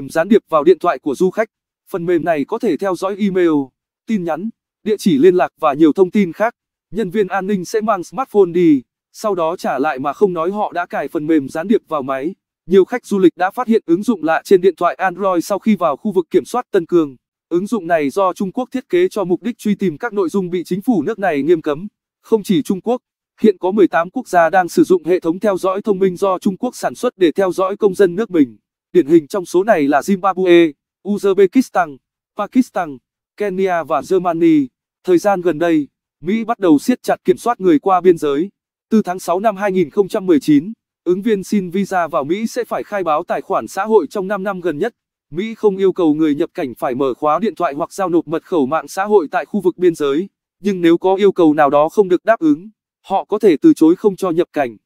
mềm gián điệp vào điện thoại của du khách. Phần mềm này có thể theo dõi email, tin nhắn, địa chỉ liên lạc và nhiều thông tin khác. Nhân viên an ninh sẽ mang smartphone đi, sau đó trả lại mà không nói họ đã cài phần mềm gián điệp vào máy. Nhiều khách du lịch đã phát hiện ứng dụng lạ trên điện thoại Android sau khi vào khu vực kiểm soát Tân Cương. Ứng dụng này do Trung Quốc thiết kế cho mục đích truy tìm các nội dung bị chính phủ nước này nghiêm cấm. Không chỉ Trung Quốc, hiện có 18 quốc gia đang sử dụng hệ thống theo dõi thông minh do Trung Quốc sản xuất để theo dõi công dân nước mình. Điển hình trong số này là Zimbabwe, Uzbekistan, Pakistan, Kenya và Germany. Thời gian gần đây, Mỹ bắt đầu siết chặt kiểm soát người qua biên giới. Từ tháng 6 năm 2019, ứng viên xin visa vào Mỹ sẽ phải khai báo tài khoản xã hội trong 5 năm gần nhất. Mỹ không yêu cầu người nhập cảnh phải mở khóa điện thoại hoặc giao nộp mật khẩu mạng xã hội tại khu vực biên giới, nhưng nếu có yêu cầu nào đó không được đáp ứng, họ có thể từ chối không cho nhập cảnh.